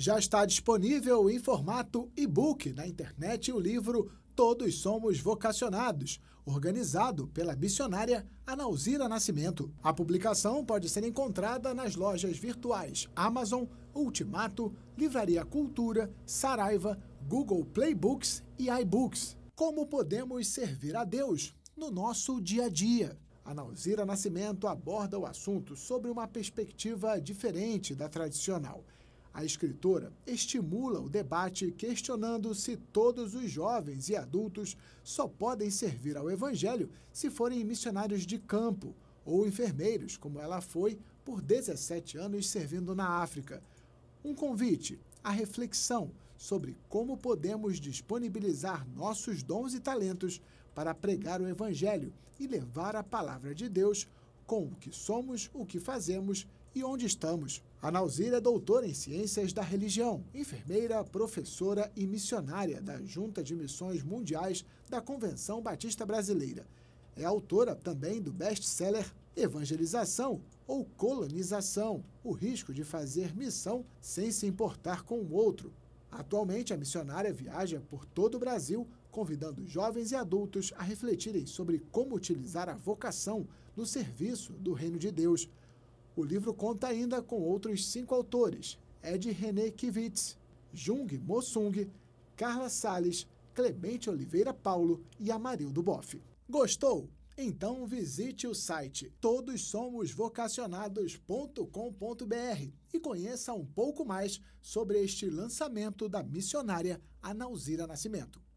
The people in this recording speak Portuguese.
Já está disponível em formato e-book na internet o livro Todos Somos Vocacionados, organizado pela missionária Anauzira Nascimento. A publicação pode ser encontrada nas lojas virtuais Amazon, Ultimato, Livraria Cultura, Saraiva, Google Playbooks e iBooks. Como podemos servir a Deus no nosso dia a dia? A Nascimento aborda o assunto sobre uma perspectiva diferente da tradicional a escritora estimula o debate questionando se todos os jovens e adultos só podem servir ao Evangelho se forem missionários de campo ou enfermeiros, como ela foi por 17 anos servindo na África. Um convite à reflexão sobre como podemos disponibilizar nossos dons e talentos para pregar o Evangelho e levar a palavra de Deus com o que somos, o que fazemos e onde estamos. A Nauzira é doutora em ciências da religião, enfermeira, professora e missionária da Junta de Missões Mundiais da Convenção Batista Brasileira. É autora também do best-seller Evangelização ou Colonização: O risco de fazer missão sem se importar com o outro. Atualmente, a missionária viaja por todo o Brasil, convidando jovens e adultos a refletirem sobre como utilizar a vocação no serviço do Reino de Deus. O livro conta ainda com outros cinco autores: Ed René Kivitz, Jung Mossung, Carla Sales, Clemente Oliveira Paulo e Amarildo Boff. Gostou? Então visite o site todossomosvocacionados.com.br e conheça um pouco mais sobre este lançamento da missionária Anauzira Nascimento.